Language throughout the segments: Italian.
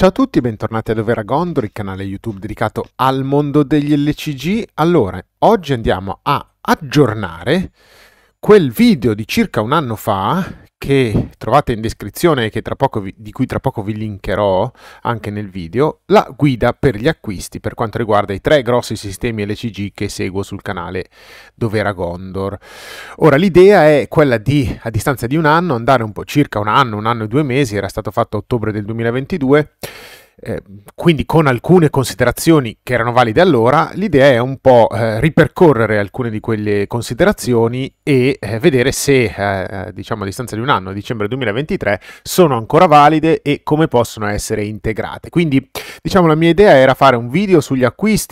Ciao a tutti, bentornati a Dovera Gondor, il canale YouTube dedicato al mondo degli LCG. Allora, oggi andiamo a aggiornare quel video di circa un anno fa che trovate in descrizione e di cui tra poco vi linkerò anche nel video, la guida per gli acquisti per quanto riguarda i tre grossi sistemi LCG che seguo sul canale Dovera Gondor. Ora l'idea è quella di, a distanza di un anno, andare un po' circa un anno, un anno e due mesi, era stato fatto a ottobre del 2022, eh, quindi con alcune considerazioni che erano valide allora, l'idea è un po' eh, ripercorrere alcune di quelle considerazioni e eh, vedere se, eh, eh, diciamo a distanza di un anno, a dicembre 2023, sono ancora valide e come possono essere integrate. Quindi, diciamo, la mia idea era fare un video sugli acquisti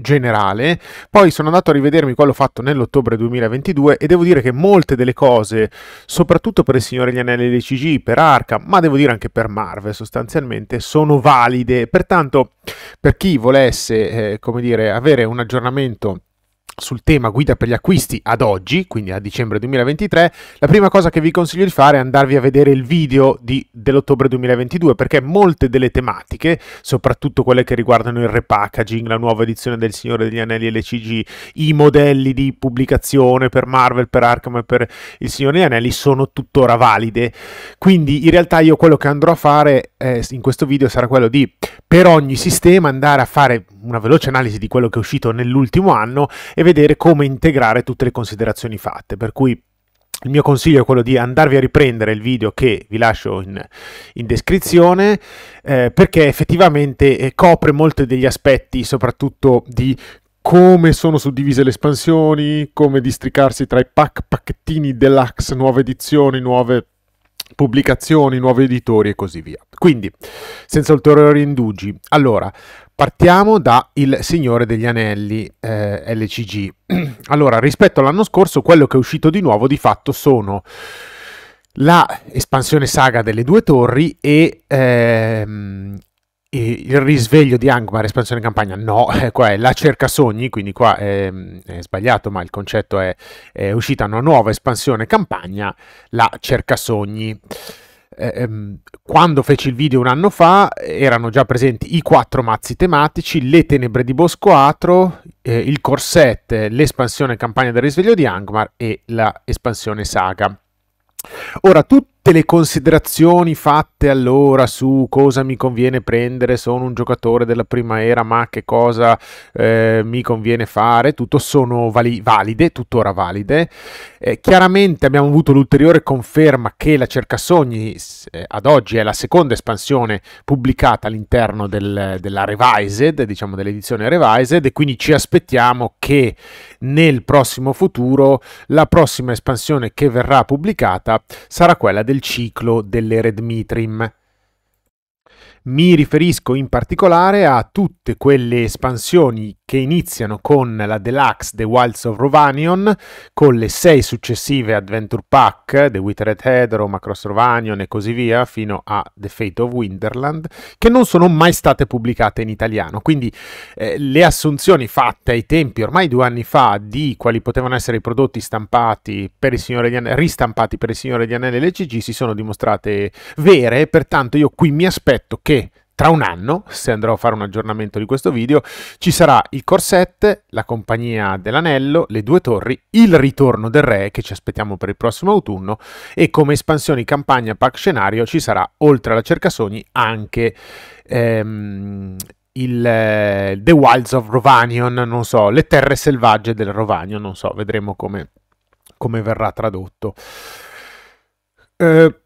generale, poi sono andato a rivedermi quello fatto nell'ottobre 2022 e devo dire che molte delle cose, soprattutto per il Signore degli Anelli DCG, per Arca, ma devo dire anche per Marvel sostanzialmente, sono valide valide. Pertanto, per chi volesse, eh, come dire, avere un aggiornamento sul tema guida per gli acquisti ad oggi, quindi a dicembre 2023, la prima cosa che vi consiglio di fare è andarvi a vedere il video di, dell'ottobre 2022 perché molte delle tematiche, soprattutto quelle che riguardano il repackaging, la nuova edizione del Signore degli Anelli LCG, i modelli di pubblicazione per Marvel, per Arkham e per il Signore degli Anelli sono tuttora valide. Quindi in realtà io quello che andrò a fare eh, in questo video sarà quello di per ogni sistema andare a fare una veloce analisi di quello che è uscito nell'ultimo anno e vedere come integrare tutte le considerazioni fatte. Per cui il mio consiglio è quello di andarvi a riprendere il video che vi lascio in, in descrizione eh, perché effettivamente eh, copre molti degli aspetti soprattutto di come sono suddivise le espansioni, come districarsi tra i pack pacchettini deluxe, nuove edizioni, nuove pubblicazioni, nuovi editori e così via. Quindi, senza ulteriori indugi, allora, Partiamo da Il Signore degli Anelli eh, LCG. Allora, rispetto all'anno scorso, quello che è uscito di nuovo di fatto sono la espansione saga delle due torri e ehm, il risveglio di Angmar, espansione campagna, no, eh, qua è la cerca sogni, quindi qua è, ehm, è sbagliato, ma il concetto è, è uscita una nuova espansione campagna, la cerca sogni. Eh, ehm, quando feci il video un anno fa erano già presenti i quattro mazzi tematici, le tenebre di Bosco Atro, eh, il corset, l'espansione campagna del risveglio di Angmar e l'espansione saga. Ora, tutte le considerazioni fatte allora su cosa mi conviene prendere, sono un giocatore della prima era, ma che cosa eh, mi conviene fare, tutto sono vali- valide, tuttora valide. Eh, chiaramente abbiamo avuto l'ulteriore conferma che la Cercasogni eh, ad oggi è la seconda espansione pubblicata all'interno del, della Revised, diciamo dell'edizione Revised, e quindi ci aspettiamo che nel prossimo futuro la prossima espansione che verrà pubblicata sarà quella del ciclo dell'Eredmitrim. Mi riferisco in particolare a tutte quelle espansioni che iniziano con la Deluxe The Wilds of Rovanion, con le sei successive Adventure Pack, The Withered Head, Roma Cross Rovanion e così via, fino a The Fate of Winterland, che non sono mai state pubblicate in italiano. Quindi eh, le assunzioni fatte ai tempi, ormai due anni fa, di quali potevano essere i prodotti stampati per il Signore di Anelli, ristampati per il Signore di Anelli e LCG si sono dimostrate vere, pertanto io qui mi aspetto che che tra un anno, se andrò a fare un aggiornamento di questo video, ci sarà il corset, la compagnia dell'anello, le due torri, il ritorno del re che ci aspettiamo per il prossimo autunno e come espansioni campagna pack scenario ci sarà, oltre alla cercasogni, anche ehm, il, eh, The Wilds of Rovanion, non so, le terre selvagge del Rovanion, non so, vedremo come, come verrà tradotto. Eh,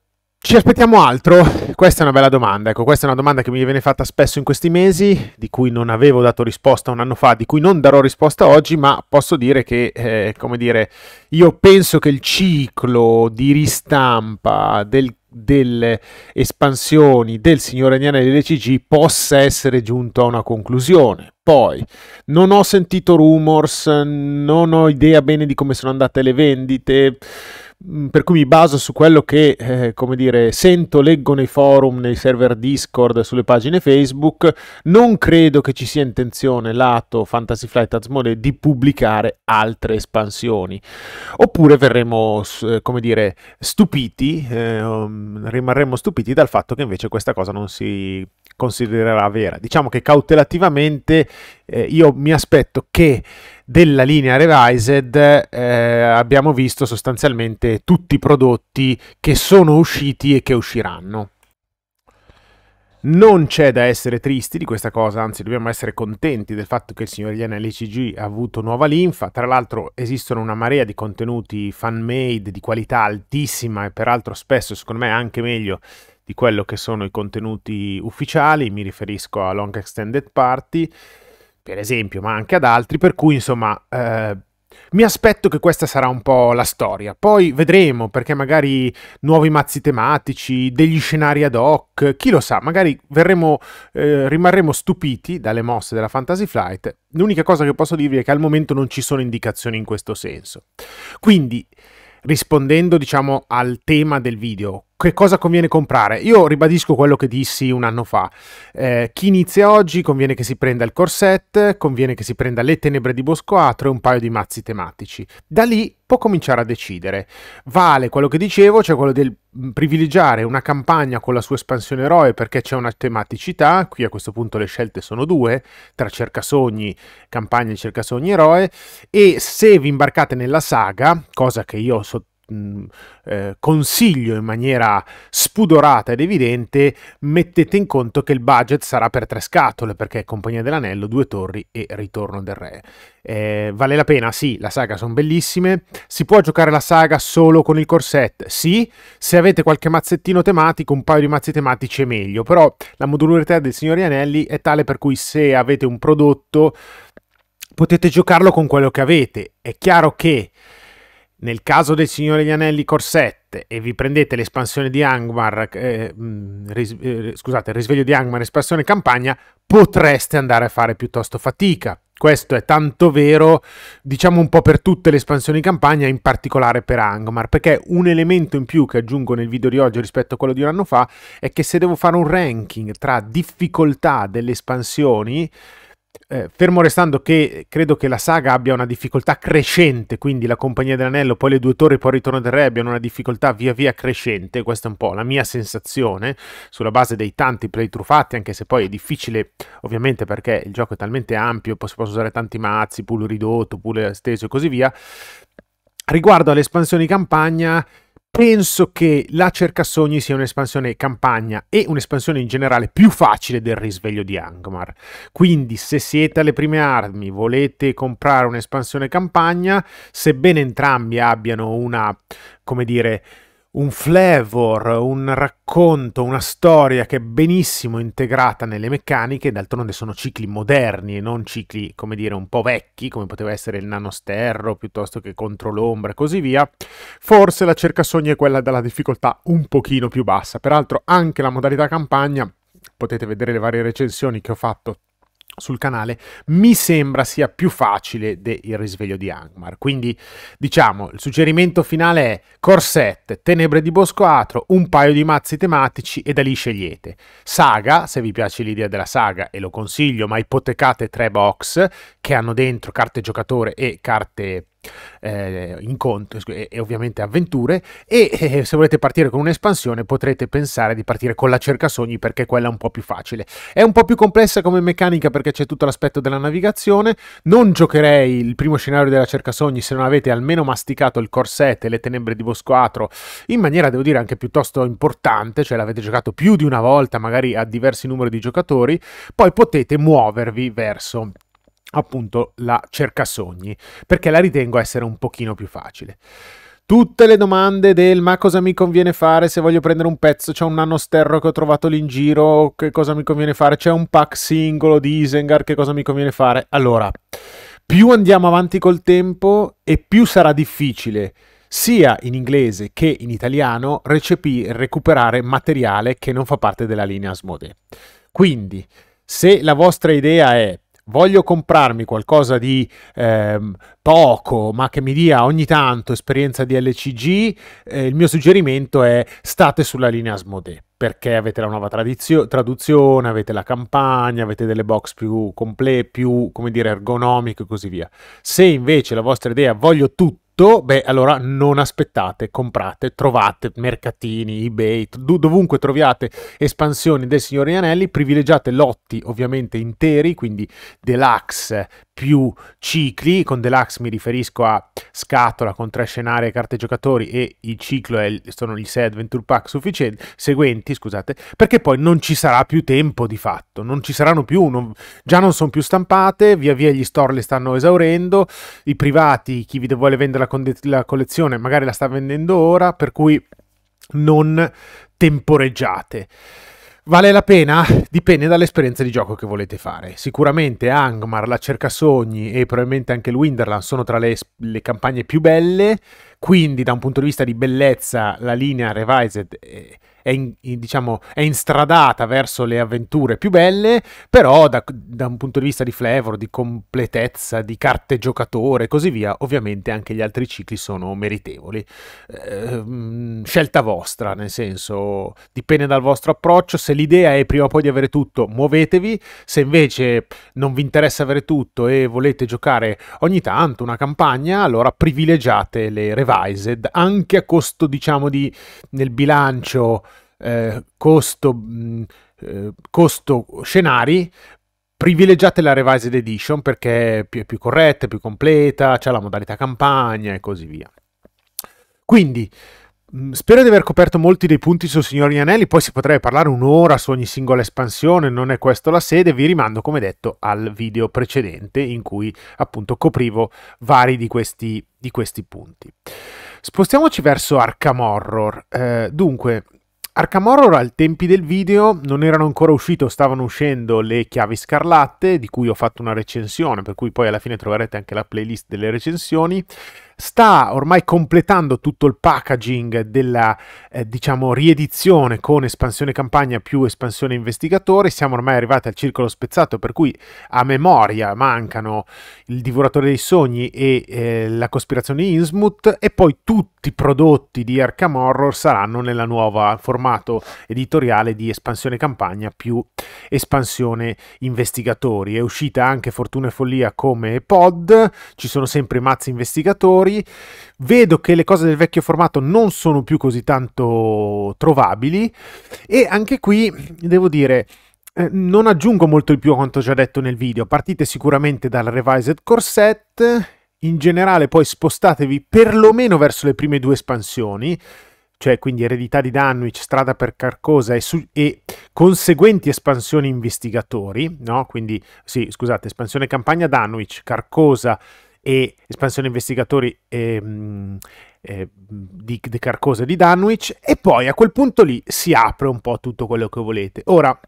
ci aspettiamo altro? Questa è una bella domanda, ecco, questa è una domanda che mi viene fatta spesso in questi mesi, di cui non avevo dato risposta un anno fa, di cui non darò risposta oggi, ma posso dire che, eh, come dire, io penso che il ciclo di ristampa del, delle espansioni del Signore Niana e CG possa essere giunto a una conclusione. Poi, non ho sentito rumors, non ho idea bene di come sono andate le vendite Mm, per cui mi baso su quello che, eh, come dire, sento, leggo nei forum, nei server Discord, sulle pagine Facebook, non credo che ci sia intenzione lato Fantasy Flight Asmodee di pubblicare altre espansioni. Oppure verremo, eh, come dire, stupiti, eh, um, rimarremo stupiti dal fatto che invece questa cosa non si considererà vera. Diciamo che cautelativamente eh, io mi aspetto che della linea Revised eh, abbiamo visto sostanzialmente tutti i prodotti che sono usciti e che usciranno. Non c'è da essere tristi di questa cosa, anzi dobbiamo essere contenti del fatto che il signor Ian LCG ha avuto nuova linfa. Tra l'altro esistono una marea di contenuti fan-made di qualità altissima e peraltro spesso secondo me anche meglio di quello che sono i contenuti ufficiali, mi riferisco a Long Extended Party per esempio, ma anche ad altri, per cui insomma eh, mi aspetto che questa sarà un po' la storia. Poi vedremo, perché magari nuovi mazzi tematici, degli scenari ad hoc, chi lo sa, magari verremo, eh, rimarremo stupiti dalle mosse della Fantasy Flight. L'unica cosa che posso dirvi è che al momento non ci sono indicazioni in questo senso. Quindi, rispondendo diciamo al tema del video, che cosa conviene comprare? Io ribadisco quello che dissi un anno fa. Eh, chi inizia oggi conviene che si prenda il corset, conviene che si prenda le tenebre di Bosco Atro e un paio di mazzi tematici. Da lì può cominciare a decidere. Vale quello che dicevo, cioè quello del mm, privilegiare una campagna con la sua espansione eroe perché c'è una tematicità, qui a questo punto le scelte sono due, tra cerca sogni, campagna e cerca sogni eroe, e se vi imbarcate nella saga, cosa che io sottolineerei Mm, eh, consiglio in maniera spudorata ed evidente, mettete in conto che il budget sarà per tre scatole, perché Compagnia dell'Anello, Due Torri e Ritorno del Re. Eh, vale la pena? Sì, la saga sono bellissime. Si può giocare la saga solo con il corset? Sì. Se avete qualche mazzettino tematico, un paio di mazzi tematici è meglio. Però la modularità del Signori Anelli è tale per cui se avete un prodotto potete giocarlo con quello che avete. È chiaro che nel caso del Signore degli Anelli Corsette e vi prendete l'espansione di Angmar, eh, mm, ris- eh, scusate, il risveglio di Angmar, espansione campagna, potreste andare a fare piuttosto fatica. Questo è tanto vero, diciamo un po' per tutte le espansioni campagna, in particolare per Angmar, perché un elemento in più che aggiungo nel video di oggi rispetto a quello di un anno fa è che se devo fare un ranking tra difficoltà delle espansioni, eh, fermo restando che credo che la saga abbia una difficoltà crescente, quindi la Compagnia dell'Anello, poi le due torri, poi il Ritorno del Re abbiano una difficoltà via via crescente, questa è un po' la mia sensazione, sulla base dei tanti playthrough fatti, anche se poi è difficile, ovviamente perché il gioco è talmente ampio, si possono usare tanti mazzi, pool ridotto, pool esteso e così via. Riguardo alle espansioni campagna, Penso che la cerca sogni sia un'espansione campagna e un'espansione in generale più facile del risveglio di Angmar. Quindi, se siete alle prime armi, volete comprare un'espansione campagna, sebbene entrambi abbiano una, come dire, un flavor, un racconto, una storia che è benissimo integrata nelle meccaniche, d'altronde sono cicli moderni e non cicli, come dire, un po' vecchi, come poteva essere il nanosterro piuttosto che contro l'ombra e così via, forse la cerca sogni è quella della difficoltà un pochino più bassa. Peraltro anche la modalità campagna, potete vedere le varie recensioni che ho fatto sul canale mi sembra sia più facile del risveglio di Angmar quindi diciamo il suggerimento finale è corset, Tenebre di Bosco Atro un paio di mazzi tematici e da lì scegliete Saga se vi piace l'idea della saga e lo consiglio ma ipotecate tre box che hanno dentro carte giocatore e carte eh, incontri e, e, ovviamente avventure e eh, eh, se volete partire con un'espansione potrete pensare di partire con la cerca sogni perché quella è un po' più facile. È un po' più complessa come meccanica perché c'è tutto l'aspetto della navigazione, non giocherei il primo scenario della cerca sogni se non avete almeno masticato il corset e le tenebre di Bosco Atro in maniera devo dire anche piuttosto importante, cioè l'avete giocato più di una volta magari a diversi numeri di giocatori, poi potete muovervi verso appunto la cerca sogni, perché la ritengo essere un pochino più facile. Tutte le domande del ma cosa mi conviene fare se voglio prendere un pezzo, c'è un nano sterro che ho trovato lì in giro, che cosa mi conviene fare, c'è un pack singolo di Isengard, che cosa mi conviene fare. Allora, più andiamo avanti col tempo e più sarà difficile sia in inglese che in italiano recepire, recuperare materiale che non fa parte della linea Asmode. Quindi, se la vostra idea è voglio comprarmi qualcosa di eh, poco, ma che mi dia ogni tanto esperienza di LCG, eh, il mio suggerimento è state sulla linea Smode perché avete la nuova tradizio- traduzione, avete la campagna, avete delle box più complete, più come dire ergonomiche e così via. Se invece la vostra idea voglio tutto tutto, beh, allora non aspettate, comprate, trovate mercatini, eBay, dovunque troviate espansioni del Signore degli Anelli, privilegiate lotti ovviamente interi, quindi deluxe più cicli, con deluxe mi riferisco a scatola con tre scenari e carte giocatori e il ciclo è, sono gli 6 adventure pack sufficienti, seguenti, scusate, perché poi non ci sarà più tempo di fatto, non ci saranno più, non, già non sono più stampate, via via gli store le stanno esaurendo, i privati, chi vi vuole vendere la, conde- la collezione, magari la sta vendendo ora, per cui non temporeggiate. Vale la pena? Dipende dall'esperienza di gioco che volete fare. Sicuramente Angmar, la Cerca Sogni e probabilmente anche il Winderland sono tra le, le campagne più belle quindi, da un punto di vista di bellezza, la linea Revised eh, è, è, in, diciamo, è instradata verso le avventure più belle, però da, da, un punto di vista di flavor, di completezza, di carte giocatore e così via, ovviamente anche gli altri cicli sono meritevoli. Eh, mm, scelta vostra, nel senso, dipende dal vostro approccio, se l'idea è prima o poi di avere tutto, muovetevi, se invece non vi interessa avere tutto e volete giocare ogni tanto una campagna, allora privilegiate le revised. Advised, anche a costo, diciamo, di, nel bilancio eh, costo, mh, mm, eh, costo scenari, privilegiate la Revised Edition perché è più, è più corretta, è più completa, c'è la modalità campagna e così via. Quindi, Mm, spero di aver coperto molti dei punti sul Signori Anelli, poi si potrebbe parlare un'ora su ogni singola espansione, non è questa la sede, vi rimando come detto al video precedente in cui appunto coprivo vari di questi, di questi punti. Spostiamoci verso Arkham Horror, eh, dunque Arkham Horror al tempi del video non erano ancora uscite, o stavano uscendo le chiavi scarlatte di cui ho fatto una recensione, per cui poi alla fine troverete anche la playlist delle recensioni sta ormai completando tutto il packaging della eh, diciamo riedizione con espansione campagna più espansione investigatore siamo ormai arrivati al circolo spezzato per cui a memoria mancano il divoratore dei sogni e eh, la cospirazione di Innsmouth e poi tutti i prodotti di Arkham Horror saranno nella nuova formato editoriale di espansione campagna più espansione investigatori. È uscita anche Fortuna e Follia come pod, ci sono sempre mazzi investigatori. Vedo che le cose del vecchio formato non sono più così tanto trovabili e anche qui devo dire eh, non aggiungo molto di più a quanto già detto nel video. Partite sicuramente dal Revised Corset, in generale poi spostatevi perlomeno verso le prime due espansioni cioè quindi Eredità di Danwich, Strada per Carcosa e, su- e conseguenti espansioni investigatori, no? Quindi, sì, scusate, espansione campagna Danwich, Carcosa e espansione investigatori ehm, eh, di, di Carcosa e di Danwich e poi a quel punto lì si apre un po' tutto quello che volete. Ora,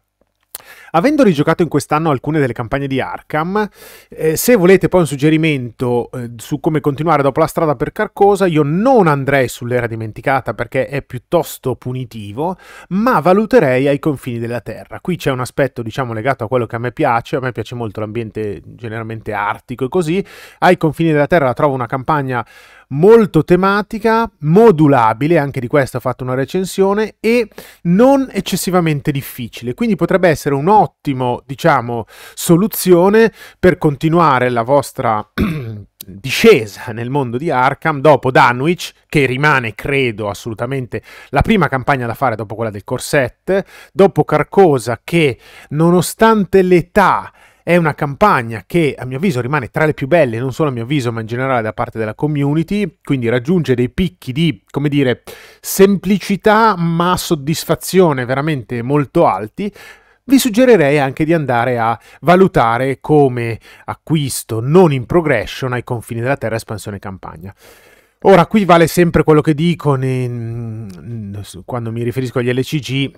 Avendo rigiocato in quest'anno alcune delle campagne di Arkham, eh, se volete poi un suggerimento eh, su come continuare dopo la strada per Carcosa, io non andrei sull'era dimenticata perché è piuttosto punitivo, ma valuterei ai confini della Terra. Qui c'è un aspetto, diciamo, legato a quello che a me piace, a me piace molto l'ambiente generalmente artico e così. Ai confini della Terra la trovo una campagna molto tematica, modulabile, anche di questo ho fatto una recensione, e non eccessivamente difficile. Quindi potrebbe essere un'ottima, diciamo, soluzione per continuare la vostra discesa nel mondo di Arkham dopo Dunwich, che rimane, credo, assolutamente la prima campagna da fare dopo quella del Corset, dopo Carcosa che, nonostante l'età è una campagna che a mio avviso rimane tra le più belle, non solo a mio avviso, ma in generale da parte della community, quindi raggiunge dei picchi di, come dire, semplicità ma soddisfazione veramente molto alti vi suggerirei anche di andare a valutare come acquisto non in progression ai confini della Terra espansione campagna. Ora, qui vale sempre quello che dico in, quando mi riferisco agli LCG,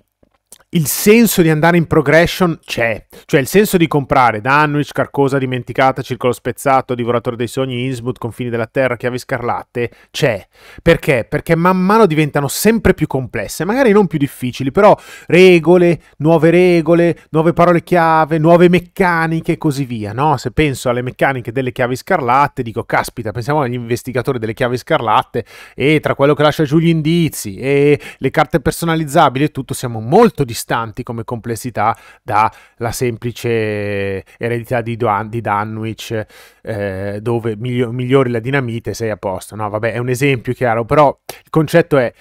il senso di andare in progression c'è, cioè il senso di comprare Danwich, Carcosa dimenticata, Circolo spezzato, Divoratore dei sogni, Innsmouth, Confini della Terra, Chiavi scarlatte, c'è. Perché? Perché man mano diventano sempre più complesse, magari non più difficili, però regole, nuove regole, nuove parole chiave, nuove meccaniche e così via, no? Se penso alle meccaniche delle Chiavi scarlatte, dico caspita, pensiamo agli investigatori delle Chiavi scarlatte e tra quello che lascia giù gli indizi e le carte personalizzabili e tutto siamo molto distanti distanti come complessità dalla semplice eredità di, Dan di Danwich eh, dove migli migliori la dinamite e sei a posto. No, vabbè, è un esempio chiaro, però il concetto è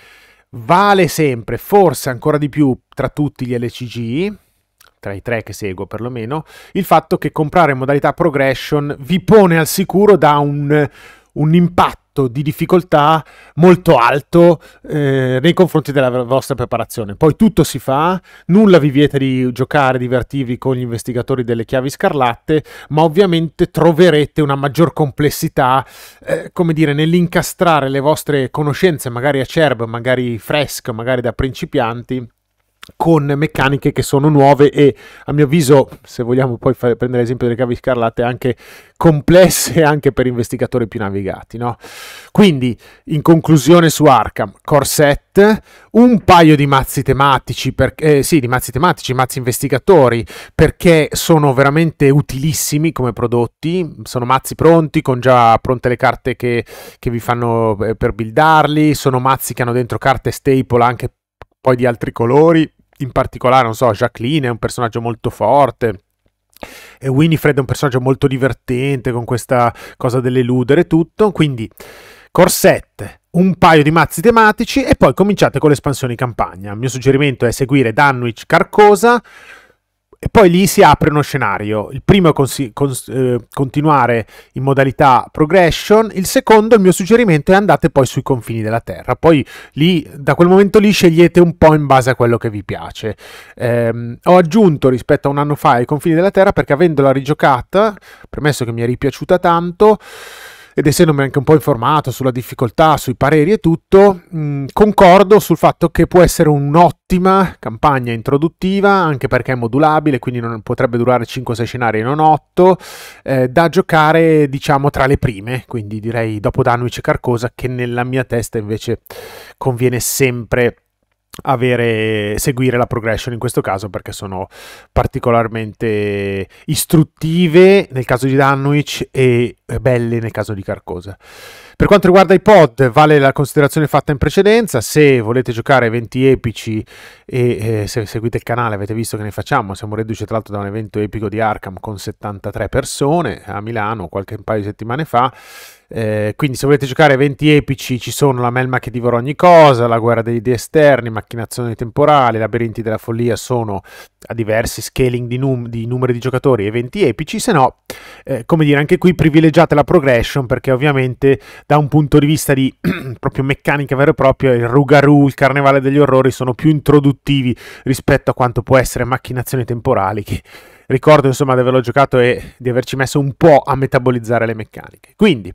vale sempre, forse ancora di più tra tutti gli LCG, tra i tre che seguo perlomeno, il fatto che comprare modalità progression vi pone al sicuro da un, un impatto livelletto di difficoltà molto alto eh, nei confronti della vostra preparazione. Poi tutto si fa, nulla vi vieta di giocare, divertirvi con gli investigatori delle chiavi scarlatte, ma ovviamente troverete una maggior complessità, eh, come dire, nell'incastrare le vostre conoscenze, magari acerbe, magari fresche, magari da principianti con meccaniche che sono nuove e a mio avviso, se vogliamo poi fare, prendere l'esempio delle cavi scarlate, anche complesse anche per investigatori più navigati. No? Quindi, in conclusione su Arkham, corset, un paio di mazzi tematici, per, eh, sì, di mazzi tematici, mazzi investigatori, perché sono veramente utilissimi come prodotti, sono mazzi pronti, con già pronte le carte che, che vi fanno eh, per buildarli, sono mazzi che hanno dentro carte staple anche poi di altri colori in particolare, non so, Jacqueline è un personaggio molto forte. E Winifred è un personaggio molto divertente con questa cosa dell'eludere tutto. Quindi corsette, un paio di mazzi tematici e poi cominciate con l'espansione in campagna. Il mio suggerimento è seguire Danwich Carcosa, e poi lì si apre uno scenario. Il primo è consi- cons- eh, continuare in modalità progression, il secondo, il mio suggerimento, è andate poi sui confini della Terra. Poi lì, da quel momento lì, scegliete un po' in base a quello che vi piace. Eh, ho aggiunto rispetto a un anno fa i confini della Terra perché avendola rigiocata, premesso che mi è ripiaciuta tanto, ed essendomi anche un po' informato sulla difficoltà, sui pareri e tutto, mh, mm, concordo sul fatto che può essere un'ottima campagna introduttiva, anche perché è modulabile, quindi non, potrebbe durare 5-6 scenari e non 8, eh, da giocare diciamo tra le prime, quindi direi dopo Danui c'è Carcosa che nella mia testa invece conviene sempre avere, seguire la progression in questo caso perché sono particolarmente istruttive nel caso di Dannoich e eh, belle nel caso di Carcosa. Per quanto riguarda i pod, vale la considerazione fatta in precedenza. Se volete giocare eventi epici e eh, se seguite il canale avete visto che ne facciamo, siamo reduci tra l'altro da un evento epico di Arkham con 73 persone a Milano qualche paio di settimane fa. Eh, quindi se volete giocare eventi epici ci sono la melma che divora ogni cosa, la guerra degli dei esterni, macchinazione temporale, labirinti della follia sono a diversi scaling di, num- di numeri di giocatori eventi epici, se no, eh, come dire, anche qui privilegiate la progression perché ovviamente da un punto di vista di proprio meccanica vera e propria il Rugaru, il Carnevale degli Orrori sono più introduttivi rispetto a quanto può essere macchinazione temporale che ricordo insomma di averlo giocato e di averci messo un po' a metabolizzare le meccaniche. Quindi,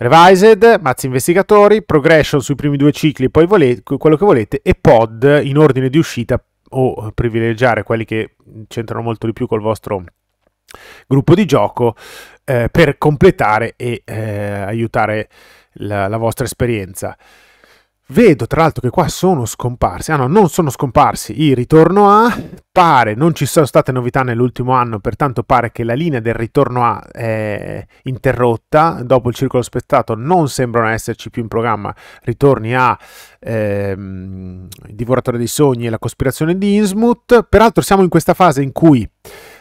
Revised, mazzi investigatori, progression sui primi due cicli, poi volete, quello che volete, e pod in ordine di uscita o privilegiare quelli che c'entrano molto di più col vostro gruppo di gioco eh, per completare e eh, aiutare la, la vostra esperienza. Vedo tra l'altro che qua sono scomparsi, ah no, non sono scomparsi il ritorno A, pare non ci sono state novità nell'ultimo anno, pertanto pare che la linea del ritorno A è interrotta, dopo il circolo spettato non sembrano esserci più in programma ritorni a ehm, Il divoratore dei sogni e la cospirazione di Innsmouth, peraltro siamo in questa fase in cui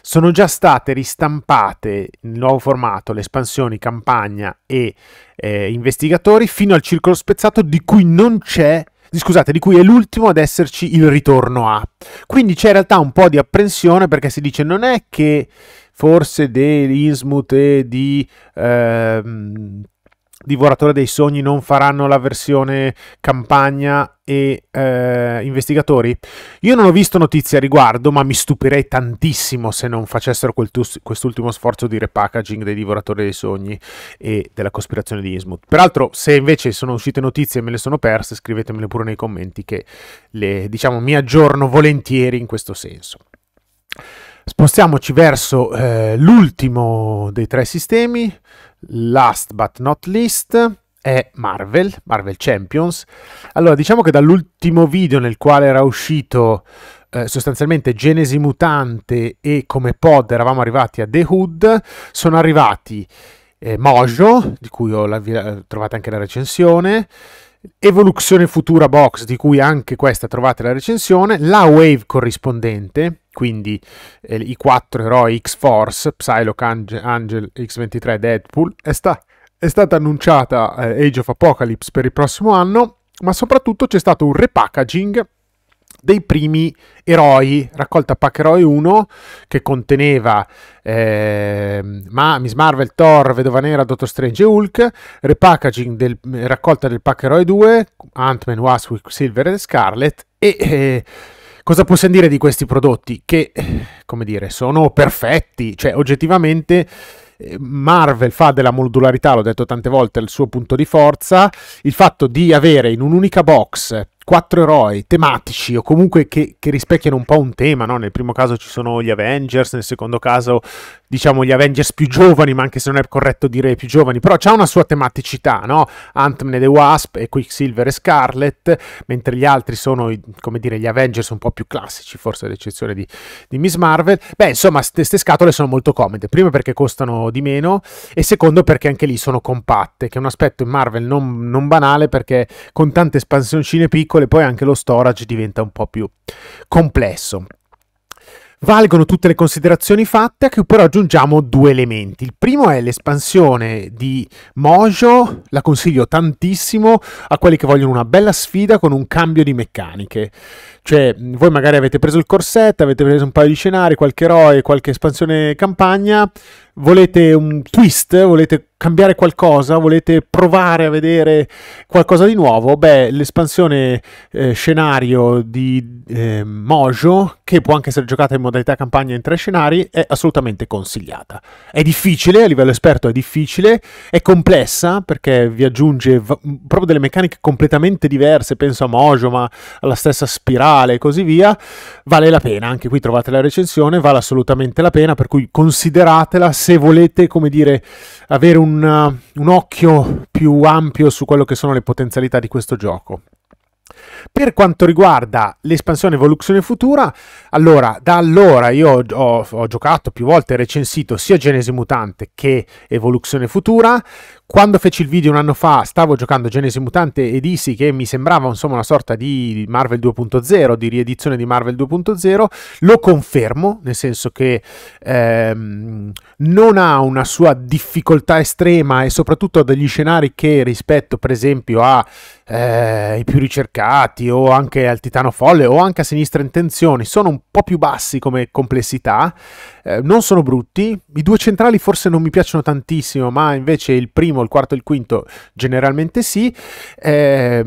sono già state ristampate in nuovo formato le espansioni Campagna e eh, Investigatori fino al Circolo Spezzato di cui non c'è scusate, di cui è l'ultimo ad esserci il ritorno a. Quindi c'è in realtà un po' di apprensione perché si dice non è che forse di Innsmouth e di ehm, Divoratore dei Sogni non faranno la versione campagna e eh, investigatori? Io non ho visto notizie a riguardo, ma mi stupirei tantissimo se non facessero quest'ultimo sforzo di repackaging dei Divoratori dei Sogni e della cospirazione di Innsmouth. Peraltro, se invece sono uscite notizie e me le sono perse, scrivetemele pure nei commenti che le, diciamo, mi aggiorno volentieri in questo senso. Spostiamoci verso eh, l'ultimo dei tre sistemi, Last but not least è Marvel, Marvel Champions. Allora, diciamo che dall'ultimo video nel quale era uscito eh, sostanzialmente Genesi Mutante e come pod eravamo arrivati a The Hood, sono arrivati eh, Mojo, di cui la, trovate anche la recensione, Evoluzione Futura Box, di cui anche questa trovate la recensione, la Wave corrispondente, quindi eh, i quattro eroi X-Force, Psylocke, Angel, Angel X-23 Deadpool, è, sta- è, stata annunciata eh, Age of Apocalypse per il prossimo anno, ma soprattutto c'è stato un repackaging dei primi eroi, raccolta pack eroi 1 che conteneva eh, ma, Miss Marvel, Thor, Vedova Nera, Doctor Strange e Hulk, repackaging del, raccolta del pack eroi 2, Ant-Man, Wasp, Silver e Scarlet e eh, Cosa possiamo dire di questi prodotti? Che, come dire, sono perfetti, cioè oggettivamente... Eh, Marvel fa della modularità, l'ho detto tante volte, il suo punto di forza, il fatto di avere in un'unica box quattro eroi tematici o comunque che, che rispecchiano un po' un tema, no? nel primo caso ci sono gli Avengers, nel secondo caso diciamo, gli Avengers più giovani, ma anche se non è corretto dire più giovani, però c'ha una sua tematicità, no? Ant-Man e The Wasp e Quicksilver e Scarlet, mentre gli altri sono, come dire, gli Avengers un po' più classici, forse ad eccezione di, di Miss Marvel. Beh, insomma, queste scatole sono molto comode, prima perché costano di meno e secondo perché anche lì sono compatte, che è un aspetto in Marvel non, non banale perché con tante espansioncine piccole poi anche lo storage diventa un po' più complesso. Valgono tutte le considerazioni fatte a cui però aggiungiamo due elementi. Il primo è l'espansione di Mojo, la consiglio tantissimo a quelli che vogliono una bella sfida con un cambio di meccaniche. Cioè, voi magari avete preso il corsetto, avete preso un paio di scenari, qualche eroe, qualche espansione campagna, volete un twist, volete cambiare qualcosa, volete provare a vedere qualcosa di nuovo, beh, l'espansione eh, scenario di eh, Mojo, che può anche essere giocata in modalità campagna in tre scenari, è assolutamente consigliata. È difficile, a livello esperto è difficile, è complessa perché vi aggiunge v- proprio delle meccaniche completamente diverse, penso a Mojo, ma alla stessa spirale e così via, vale la pena, anche qui trovate la recensione, vale assolutamente la pena, per cui consideratela se se volete, come dire, avere un, uh, un occhio più ampio su quello che sono le potenzialità di questo gioco. Per quanto riguarda l'espansione Evoluzione Futura, allora da allora io ho, ho giocato più volte e recensito sia Genesi Mutante che Evoluzione Futura. Quando feci il video un anno fa stavo giocando Genesi Mutante e dissi che mi sembrava insomma una sorta di Marvel 2.0, di riedizione di Marvel 2.0, lo confermo, nel senso che ehm, non ha una sua difficoltà estrema e soprattutto ha degli scenari che rispetto per esempio ai eh, più ricercati o anche al Titano Folle o anche a Sinistra Intenzioni sono un po' più bassi come complessità eh, non sono brutti, i due centrali forse non mi piacciono tantissimo, ma invece il primo, il quarto e il quinto generalmente sì. Eh,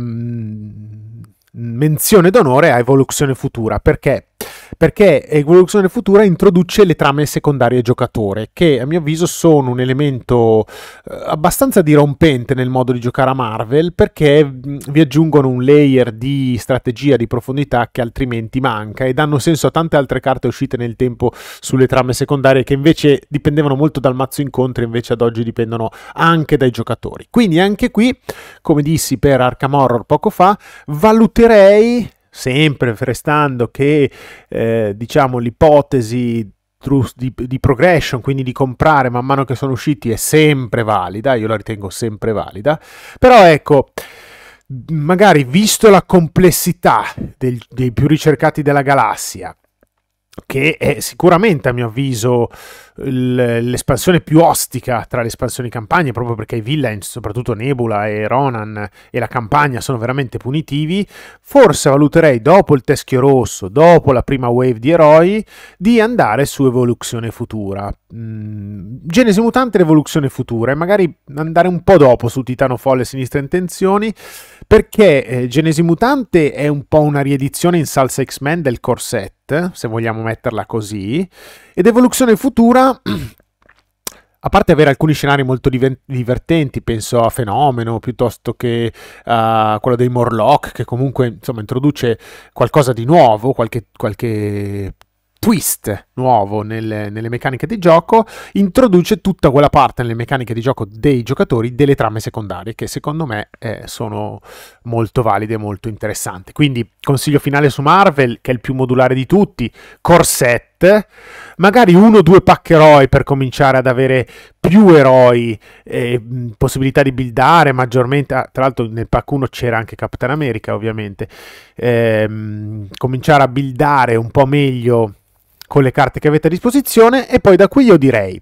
menzione d'onore a Evoluzione Futura, perché perché Evoluzione Futura introduce le trame secondarie giocatore, che a mio avviso sono un elemento eh, abbastanza dirompente nel modo di giocare a Marvel, perché mm, vi aggiungono un layer di strategia, di profondità che altrimenti manca e danno senso a tante altre carte uscite nel tempo sulle trame secondarie che invece dipendevano molto dal mazzo incontri, invece ad oggi dipendono anche dai giocatori. Quindi anche qui, come dissi per Arkham Horror poco fa, valuterei sempre restando che eh, diciamo, l'ipotesi di, di, progression, quindi di comprare man mano che sono usciti, è sempre valida, io la ritengo sempre valida, però ecco, magari visto la complessità del, dei più ricercati della galassia, che è sicuramente a mio avviso l'espansione più ostica tra le espansioni campagne, proprio perché i villain, soprattutto Nebula e Ronan e la campagna, sono veramente punitivi, forse valuterei dopo il teschio rosso, dopo la prima wave di eroi, di andare su evoluzione futura. Mm, Genesi mutante ed evoluzione futura, e magari andare un po' dopo su Titano Folle e Sinistre Intenzioni, perché eh, Genesi mutante è un po' una riedizione in salsa X-Men del corset, se vogliamo metterla così ed Evoluzione Futura a parte avere alcuni scenari molto divertenti, penso a Fenomeno piuttosto che a uh, quello dei Morlock, che comunque insomma, introduce qualcosa di nuovo, qualche, qualche twist nuovo nelle, nelle, meccaniche di gioco, introduce tutta quella parte nelle meccaniche di gioco dei giocatori delle trame secondarie che secondo me eh, sono molto valide e molto interessanti. Quindi consiglio finale su Marvel, che è il più modulare di tutti, Corset, magari uno o due pack eroi per cominciare ad avere più eroi, eh, possibilità di buildare maggiormente, ah, tra l'altro nel pack 1 c'era anche Captain America ovviamente, eh, cominciare a buildare un po' meglio con le carte che avete a disposizione e poi da qui io direi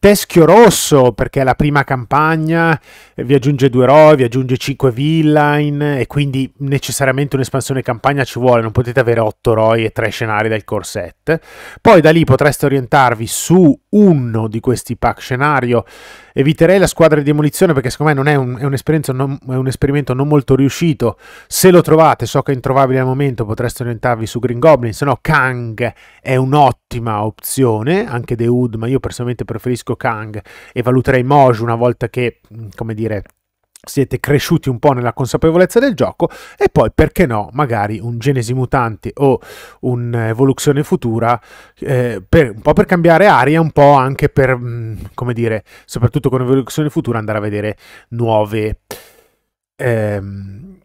Teschio Rosso perché è la prima campagna, eh, vi aggiunge due roi, vi aggiunge cinque villain e quindi necessariamente un'espansione campagna ci vuole, non potete avere otto ROI e tre scenari del core set. Poi da lì potreste orientarvi su uno di questi pack scenario. Eviterei la squadra di demolizione perché secondo me non è un, è non, è un esperimento non molto riuscito. Se lo trovate, so che è introvabile al momento, potreste orientarvi su Green Goblin, se no Kang è un'ottima opzione, anche The Hood, ma io personalmente preferisco Francesco Kang e valuterei Moj una volta che, come dire, siete cresciuti un po' nella consapevolezza del gioco e poi perché no magari un Genesi Mutante o un'evoluzione futura eh, per, un po' per cambiare aria un po' anche per mh, mm, come dire soprattutto con evoluzione futura andare a vedere nuove ehm,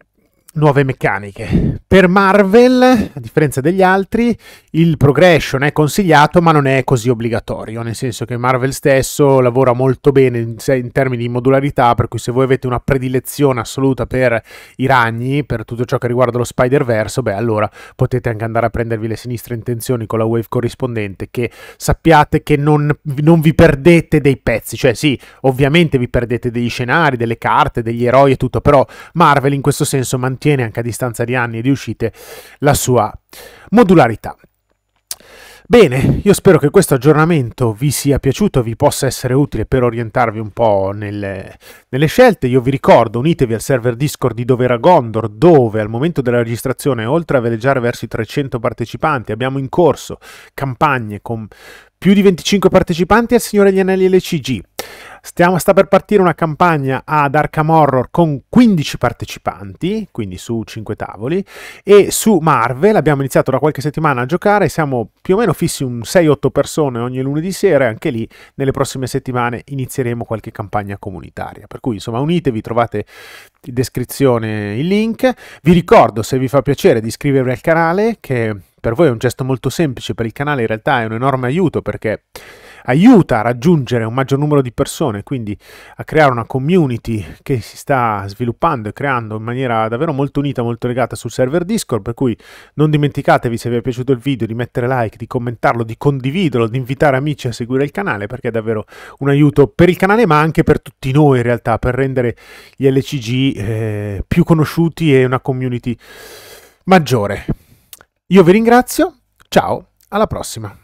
nuove meccaniche. Per Marvel, a differenza degli altri, il progression è consigliato ma non è così obbligatorio, nel senso che Marvel stesso lavora molto bene in, in, termini di modularità, per cui se voi avete una predilezione assoluta per i ragni, per tutto ciò che riguarda lo Spider-Verse, beh allora potete anche andare a prendervi le sinistre intenzioni con la wave corrispondente, che sappiate che non, non vi perdete dei pezzi, cioè sì, ovviamente vi perdete degli scenari, delle carte, degli eroi e tutto, però Marvel in questo senso mantiene mantiene anche a distanza di anni e di uscite la sua modularità. Bene, io spero che questo aggiornamento vi sia piaciuto, vi possa essere utile per orientarvi un po' nelle, nelle, scelte. Io vi ricordo, unitevi al server Discord di Dovera Gondor, dove al momento della registrazione, oltre a veleggiare verso i 300 partecipanti, abbiamo in corso campagne con più di 25 partecipanti al Signore degli Anelli LCG, Stiamo, sta per partire una campagna ad Arkham Horror con 15 partecipanti, quindi su 5 tavoli, e su Marvel abbiamo iniziato da qualche settimana a giocare, siamo più o meno fissi un 6-8 persone ogni lunedì sera e anche lì nelle prossime settimane inizieremo qualche campagna comunitaria. Per cui insomma unitevi, trovate in descrizione il link. Vi ricordo se vi fa piacere di iscrivervi al canale che per voi è un gesto molto semplice, per il canale in realtà è un enorme aiuto perché aiuta a raggiungere un maggior numero di persone, quindi a creare una community che si sta sviluppando e creando in maniera davvero molto unita, molto legata sul server Discord, per cui non dimenticatevi se vi è piaciuto il video di mettere like, di commentarlo, di condividerlo, di invitare amici a seguire il canale perché è davvero un aiuto per il canale ma anche per tutti noi in realtà, per rendere gli LCG eh, più conosciuti e una community maggiore. Io vi ringrazio, ciao, alla prossima.